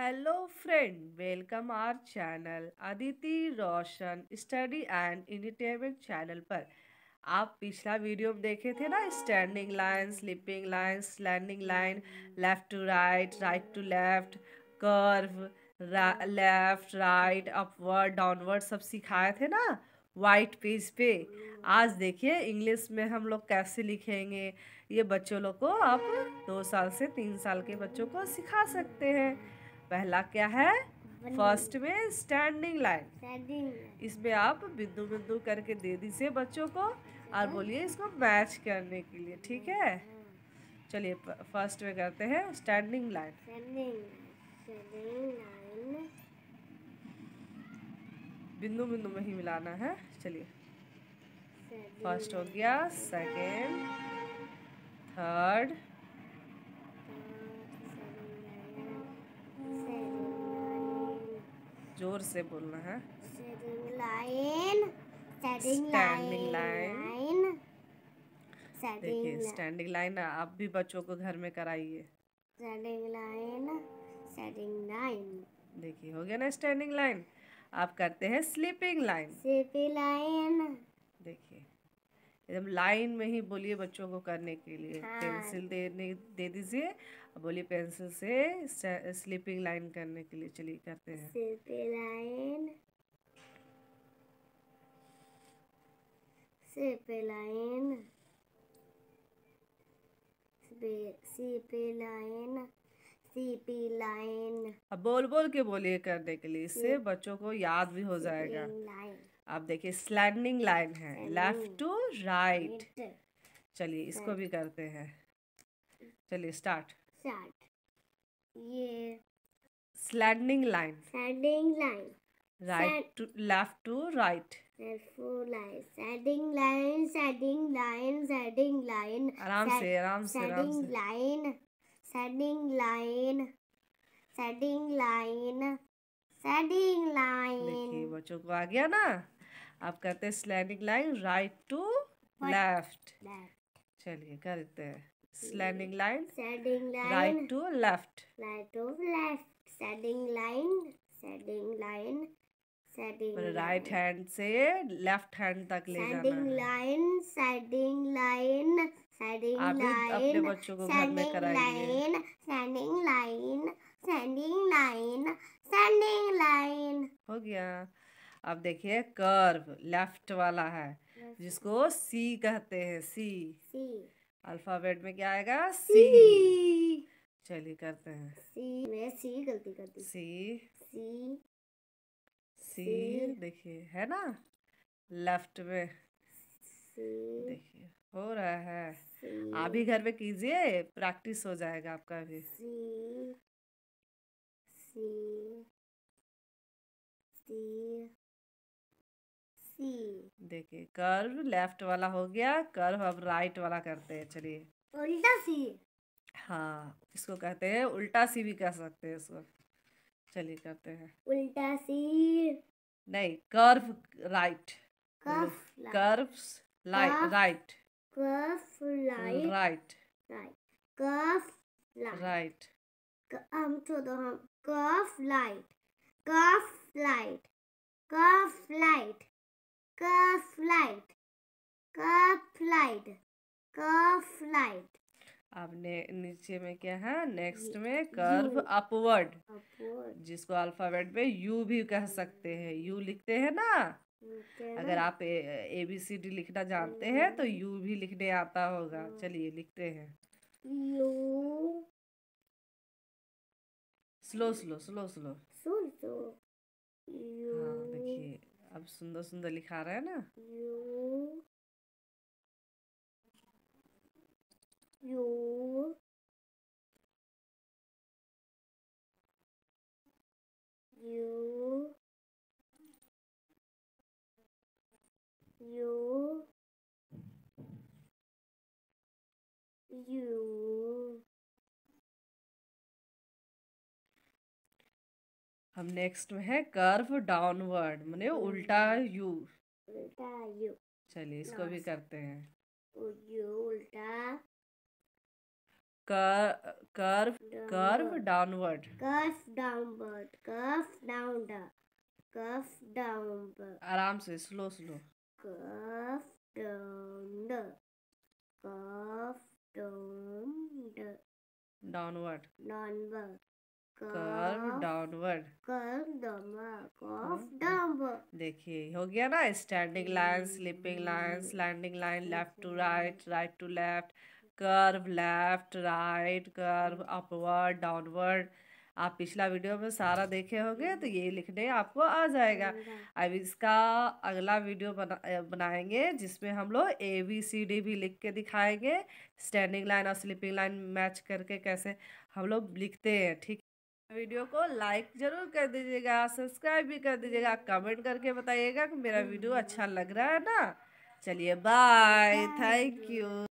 Hello friend welcome our channel Aditi Roshan study and entertainment channel पर आप पिछला वीडियो में देखे थे ना standing line sleeping line slanting line left to right right to left curve left right upward downward सब सिखाए थे ना वाइट पेज पे आज देखिए इंग्लिश में हम लोग कैसे लिखेंगे ये बच्चों लोग को आप दो साल से तीन साल के बच्चों को सिखा सकते हैं पहला क्या है फर्स्ट में स्टैंडिंग लाइन इसमें आप बिंदु बिंदु करके दे दीजिए बच्चों को और बोलिए इसको मैच करने के लिए ठीक है चलिए फर्स्ट में करते हैं स्टैंडिंग लाइन बिंदु बिंदु में ही मिलाना है चलिए फर्स्ट हो गया सेकेंड थर्ड जोर से बोलना है स्टैंडिंग लाइन देखिए स्टैंडिंग लाइन आप भी बच्चों को घर में कराइए स्टैंडिंग लाइन लाइन देखिए हो गया ना स्टैंडिंग लाइन आप करते हैं स्लीपिंग लाइन स्लीपिंग लाइन देखिए एकदम लाइन में ही बोलिए बच्चों को करने के लिए हाँ। पेंसिल देने दे दीजिए बोलिए पेंसिल से स्लीपिंग लाइन करने के लिए चलिए करते हैं लाइन लाइन लाइन लाइन अब बोल बोल के बोलिए करने के लिए इससे बच्चों को याद भी हो जाएगा आप देखिए स्लैंडिंग लाइन है लेफ्ट टू राइट चलिए इसको भी करते हैं चलिए स्टार्ट स्टार्ट ये slanting line slanting line right to left to right slanting line slanting line slanting line आराम से आराम से slanting line slanting line slanting line slanting line देखिए बच्चों को आ गया ना आप करते हैं slanting line right to left चलिए करते हैं slanting line right to left right to left slanting line slanting line right hand से लेफ्ट हैंड तक ले जाना line siding line line line line line हो गया अब देखिए कर्व लेफ्ट वाला है जिसको सी कहते हैं सी अल्फाबेट में क्या आएगा सी चलिए करते हैं सी मैं सी गलती करती सी सी सी देखिए है ना लेफ्ट में देखिए हो रहा है आप भी घर पे कीजिए प्रैक्टिस हो जाएगा आपका भी सी सी सी हम्म। देखिए कर्व लेफ्ट वाला हो गया कर्व अब राइट वाला करते हैं चलिए उल्टा सी हाँ इसको कहते हैं उल्टा सी भी कह सकते हैं इसको चलिए करते हैं उल्टा सी नहीं curve right curve light right curve light right curve right हम छोड़ो तो हम curve light curve light curve light क फ्लाइट क फ्लाइट क फ्लाइट अब ने, नीचे में क्या है नेक्स्ट में कर्व अपवर्ड जिसको अल्फाबेट में यू भी कह सकते हैं यू लिखते हैं ना अगर आप ए बी सी डी लिखना जानते हैं तो यू mm. भी लिखने आता होगा mm. चलिए लिखते हैं U slow slow slow slow slow हाँ देखिए अब सुंदर सुंदर लिखा रहा है ना U U U U U हम नेक्स्ट में है कर्व डाउनवर्ड मैंने उल्टा यू उल्टा यू चलिए इसको भी करते हैं उल्टा curve curve downward curve downward curve down curve down आराम से slow slow curve down curve down downward downward curve downward curve downward देखिए हो गया ना standing line sleeping line landing line left to right right to left curve left right curve upward downward आप पिछला video में सारा देखे होंगे तो ये लिखने आपको आ जाएगा अब इसका अगला वीडियो बना बनाएंगे जिसमें हम लोग ए बी सी डी भी लिख के दिखाएंगे स्टैंडिंग लाइन और स्लीपिंग लाइन मैच करके कैसे हम लोग लिखते हैं ठीक वीडियो को लाइक ज़रूर कर दीजिएगा सब्सक्राइब भी कर दीजिएगा कमेंट करके बताइएगा कि मेरा वीडियो अच्छा लग रहा है ना चलिए बाय थैंक यू